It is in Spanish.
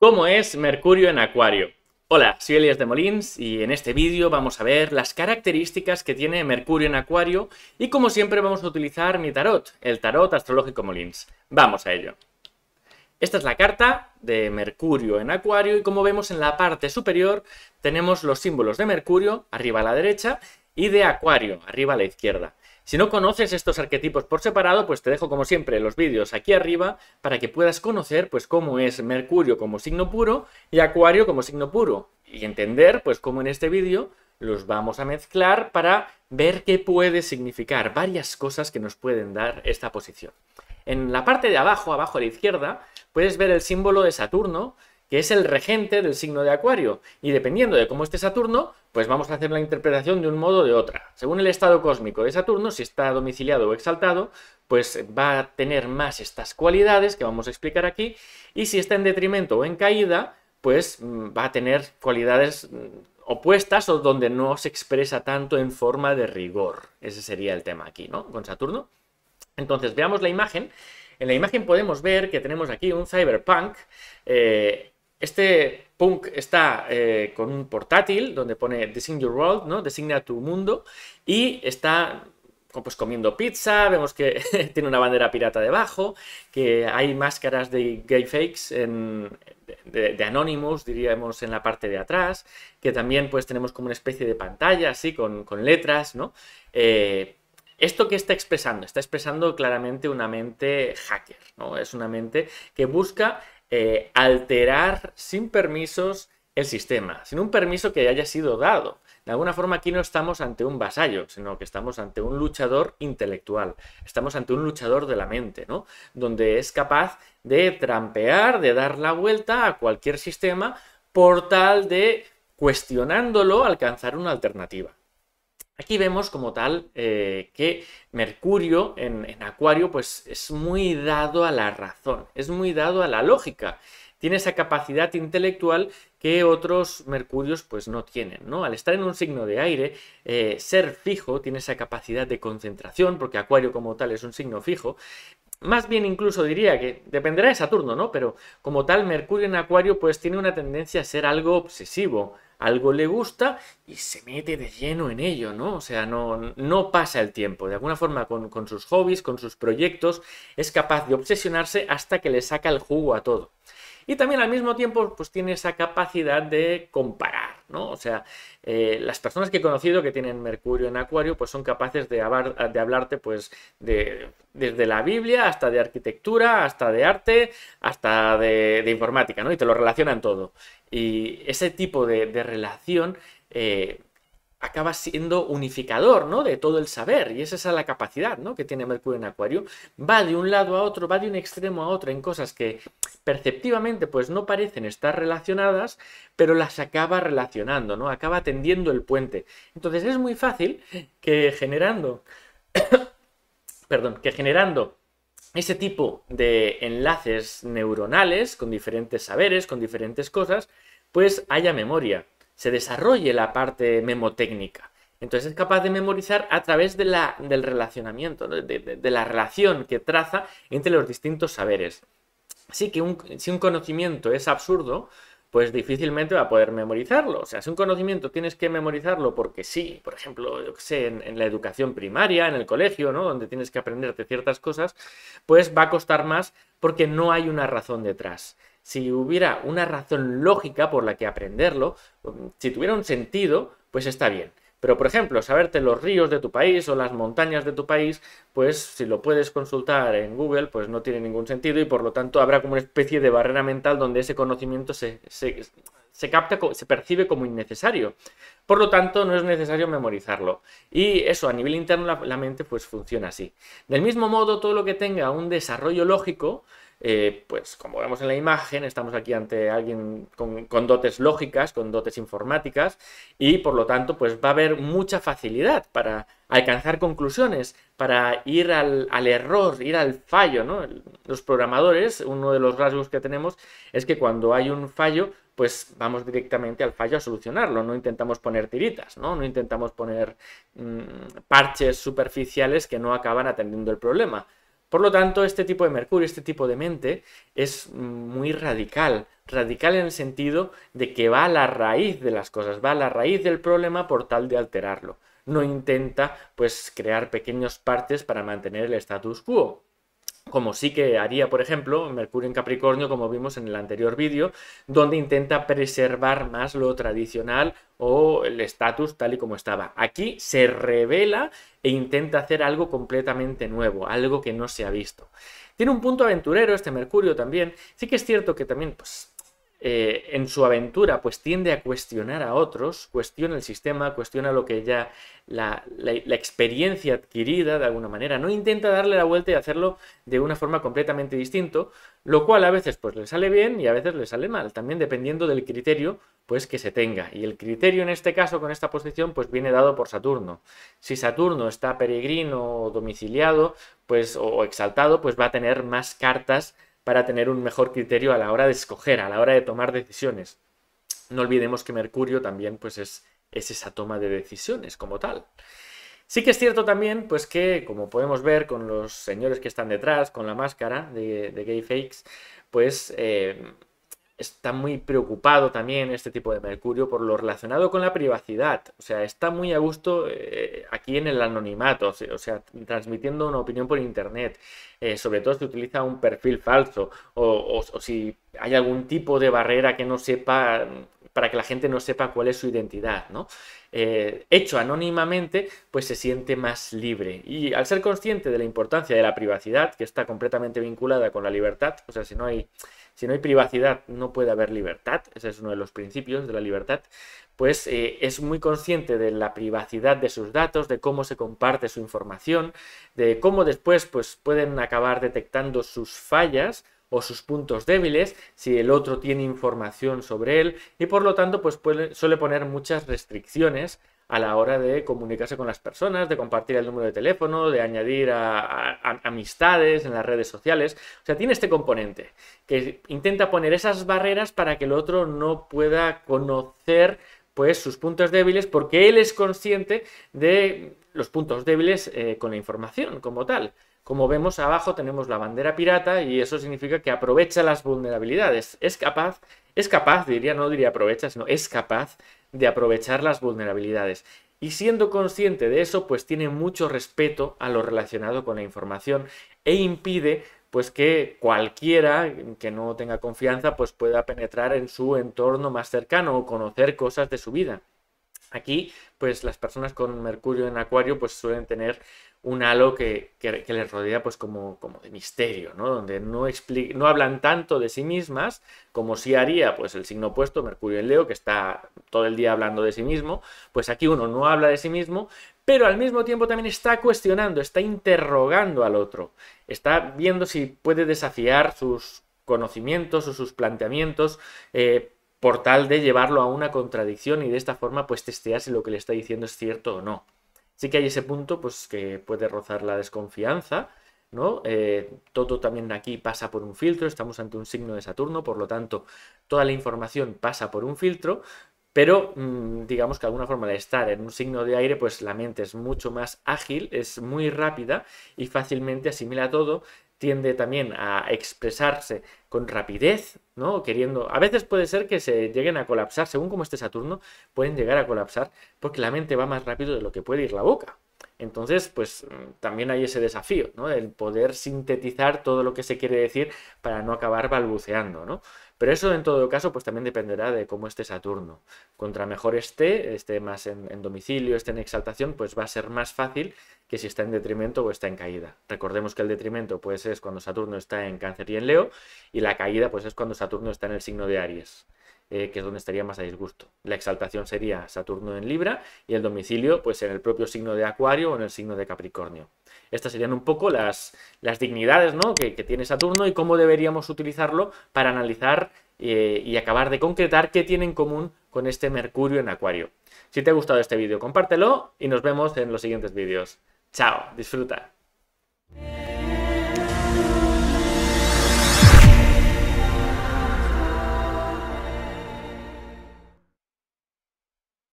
¿Cómo es Mercurio en Acuario? Hola, soy Elias de Molins y en este vídeo vamos a ver las características que tiene Mercurio en Acuario y como siempre vamos a utilizar mi tarot, el tarot astrológico Molins. Vamos a ello. Esta es la carta de Mercurio en Acuario y como vemos en la parte superior tenemos los símbolos de Mercurio arriba a la derecha y de Acuario arriba a la izquierda. Si no conoces estos arquetipos por separado, pues te dejo como siempre los vídeos aquí arriba para que puedas conocer pues cómo es Mercurio como signo puro y Acuario como signo puro y entender pues cómo en este vídeo los vamos a mezclar para ver qué puede significar varias cosas que nos pueden dar esta posición. En la parte de abajo, abajo a la izquierda, puedes ver el símbolo de Saturno que es el regente del signo de Acuario. Y dependiendo de cómo esté Saturno, pues vamos a hacer la interpretación de un modo o de otra. Según el estado cósmico de Saturno, si está domiciliado o exaltado, pues va a tener más estas cualidades que vamos a explicar aquí. Y si está en detrimento o en caída, pues mm, va a tener cualidades mm, opuestas o donde no se expresa tanto en forma de rigor. Ese sería el tema aquí, ¿no? Con Saturno. Entonces, veamos la imagen. En la imagen podemos ver que tenemos aquí un cyberpunk eh, este Punk está eh, con un portátil donde pone Design Your World, ¿no? Designa tu mundo. Y está oh, pues comiendo pizza, vemos que tiene una bandera pirata debajo, que hay máscaras de gay fakes de, anónimos, Anonymous, diríamos, en la parte de atrás, que también pues tenemos como una especie de pantalla así con, letras, ¿no? Eh, ¿Esto que está expresando? Está expresando claramente una mente hacker, ¿no? Es una mente que busca eh, alterar sin permisos el sistema, sin un permiso que haya sido dado. De alguna forma aquí no estamos ante un vasallo, sino que estamos ante un luchador intelectual, estamos ante un luchador de la mente, ¿no? Donde es capaz de trampear, de dar la vuelta a cualquier sistema por tal de, cuestionándolo, alcanzar una alternativa. Aquí vemos como tal eh, que Mercurio en, Acuario pues es muy dado a la razón, es muy dado a la lógica. Tiene esa capacidad intelectual que otros Mercurios pues no tienen, ¿no? Al estar en un signo de aire, eh, ser fijo tiene esa capacidad de concentración, porque Acuario como tal es un signo fijo. Más bien incluso diría que dependerá de Saturno, ¿no? Pero como tal Mercurio en Acuario pues tiene una tendencia a ser algo obsesivo, algo le gusta y se mete de lleno en ello, ¿no? O sea, no, pasa el tiempo. De alguna forma, con sus hobbies, con sus proyectos, es capaz de obsesionarse hasta que le saca el jugo a todo. Y también al mismo tiempo, pues tiene esa capacidad de comparar, ¿no? O sea, eh, las personas que he conocido que tienen Mercurio en Acuario, pues son capaces de, de hablarte, pues, de, desde la Biblia hasta de arquitectura, hasta de arte, hasta de, informática, ¿no? Y te lo relacionan todo. Y ese tipo de, relación... Eh, acaba siendo unificador, ¿no? De todo el saber, y esa es la capacidad, ¿no? Que tiene Mercurio en Acuario. Va de un lado a otro, va de un extremo a otro en cosas que perceptivamente pues no parecen estar relacionadas, pero las acaba relacionando, ¿no? Acaba tendiendo el puente. Entonces es muy fácil que generando, perdón, que generando ese tipo de enlaces neuronales con diferentes saberes, con diferentes cosas, pues haya memoria, se desarrolle la parte memotécnica. Entonces es capaz de memorizar a través de la, del relacionamiento, de la relación que traza entre los distintos saberes. Así que un, si un conocimiento es absurdo, pues difícilmente va a poder memorizarlo. O sea, si un conocimiento tienes que memorizarlo porque sí, por ejemplo, yo sé, en, en, la educación primaria, en el colegio, ¿no? Donde tienes que aprenderte ciertas cosas, pues va a costar más porque no hay una razón detrás. Si hubiera una razón lógica por la que aprenderlo, mm, si tuviera un sentido, pues está bien. Pero, por ejemplo, saberte los ríos de tu país o las montañas de tu país, pues si lo puedes consultar en Google, pues no tiene ningún sentido y por lo tanto habrá como una especie de barrera mental donde ese conocimiento se, capta, se percibe como innecesario. Por lo tanto, no es necesario memorizarlo. Y eso, a nivel interno, la, mente pues funciona así. Del mismo modo, todo lo que tenga un desarrollo lógico, eh, pues como vemos en la imagen, estamos aquí ante alguien con, dotes lógicas, con dotes informáticas, y por lo tanto, pues va a haber mucha facilidad para alcanzar conclusiones, para ir al, error, ir al fallo, Los programadores, uno de los rasgos que tenemos es que cuando hay un fallo, pues vamos directamente al fallo a solucionarlo, no intentamos poner tiritas, no, intentamos poner mm, parches superficiales que no acaban atendiendo el problema. Por lo tanto, este tipo de Mercurio, este tipo de mente, es muy radical. Radical en el sentido de que va a la raíz de las cosas, va a la raíz del problema por tal de alterarlo. No intenta, pues, crear pequeños partes para mantener el status quo como sí que haría, por ejemplo, Mercurio en Capricornio, como vimos en el anterior vídeo, donde intenta preservar más lo tradicional o el estatus tal y como estaba. Aquí se revela e intenta hacer algo completamente nuevo, algo que no se ha visto. Tiene un punto aventurero este Mercurio también. Sí que es cierto que también, pues, eh, en su aventura pues tiende a cuestionar a otros, cuestiona el sistema, cuestiona lo que ya la, experiencia adquirida de alguna manera, no intenta darle la vuelta y hacerlo de una forma completamente distinta, lo cual a veces pues le sale bien y a veces le sale mal, también dependiendo del criterio pues que se tenga. Y el criterio en este caso con esta posición pues viene dado por Saturno. Si Saturno está peregrino o domiciliado pues o exaltado pues va a tener más cartas para tener un mejor criterio a la hora de escoger, a la hora de tomar decisiones. No olvidemos que Mercurio también pues, es, esa toma de decisiones como tal. Sí que es cierto también, pues que, como podemos ver con los señores que están detrás, con la máscara de, Gay Fakes, pues eh, está muy preocupado también este tipo de Mercurio por lo relacionado con la privacidad. O sea, está muy a gusto eh, aquí en el anonimato, o sea, transmitiendo una opinión por Internet. Eh, sobre todo si utiliza un perfil falso o, si hay algún tipo de barrera que no sepa para que la gente no sepa cuál es su identidad, ¿no? Eh, hecho anónimamente, pues se siente más libre. Y al ser consciente de la importancia de la privacidad, que está completamente vinculada con la libertad, o sea, si no hay si no hay privacidad no puede haber libertad, ese es uno de los principios de la libertad, pues eh, es muy consciente de la privacidad de sus datos, de cómo se comparte su información, de cómo después pues, pueden acabar detectando sus fallas o sus puntos débiles, si el otro tiene información sobre él, y por lo tanto pues, suele poner muchas restricciones a la hora de comunicarse con las personas, de compartir el número de teléfono, de añadir a, amistades en las redes sociales. O sea, tiene este componente que intenta poner esas barreras para que el otro no pueda conocer pues sus puntos débiles porque él es consciente de los puntos débiles eh, con la información como tal. Como vemos abajo tenemos la bandera pirata y eso significa que aprovecha las vulnerabilidades. Es capaz es capaz, diría, no diría aprovecha, sino es capaz de aprovechar las vulnerabilidades. Y siendo consciente de eso, pues tiene mucho respeto a lo relacionado con la información e impide pues que cualquiera que no tenga confianza pues pueda penetrar en su entorno más cercano o conocer cosas de su vida. Aquí, pues las personas con Mercurio en Acuario, pues suelen tener un halo que, les rodea, pues como, de misterio, ¿no? Donde no, hablan tanto de sí mismas como si haría, pues el signo opuesto, Mercurio en Leo, que está todo el día hablando de sí mismo, pues aquí uno no habla de sí mismo, pero al mismo tiempo también está cuestionando, está interrogando al otro, está viendo si puede desafiar sus conocimientos o sus planteamientos, eh, por tal de llevarlo a una contradicción y de esta forma pues testear si lo que le está diciendo es cierto o no. Sí que hay ese punto pues que puede rozar la desconfianza, ¿no? Eh, todo también aquí pasa por un filtro, estamos ante un signo de Saturno, por lo tanto toda la información pasa por un filtro, pero mm, digamos que de alguna forma de estar en un signo de aire, pues la mente es mucho más ágil, es muy rápida y fácilmente asimila todo, tiende también a expresarse con rapidez, ¿no? Queriendo, a veces puede ser que se lleguen a colapsar, según como esté Saturno, pueden llegar a colapsar porque la mente va más rápido de lo que puede ir la boca. Entonces, pues mm, también hay ese desafío, ¿no? El poder sintetizar todo lo que se quiere decir para no acabar balbuceando, ¿no? Pero eso en todo caso pues también dependerá de cómo esté Saturno. Contra mejor esté, esté más en, en domicilio, esté en exaltación, pues va a ser más fácil que si está en detrimento o está en caída. Recordemos que el detrimento pues es cuando Saturno está en cáncer y en Leo y la caída pues es cuando Saturno está en el signo de Aries. Eh, que es donde estaría más a disgusto. La exaltación sería Saturno en Libra y el domicilio pues en el propio signo de Acuario o en el signo de Capricornio. Estas serían un poco las, dignidades que, tiene Saturno y cómo deberíamos utilizarlo para analizar eh, y acabar de concretar qué tiene en común con este Mercurio en Acuario. Si te ha gustado este vídeo, compártelo y nos vemos en los siguientes vídeos. Chao, disfruta.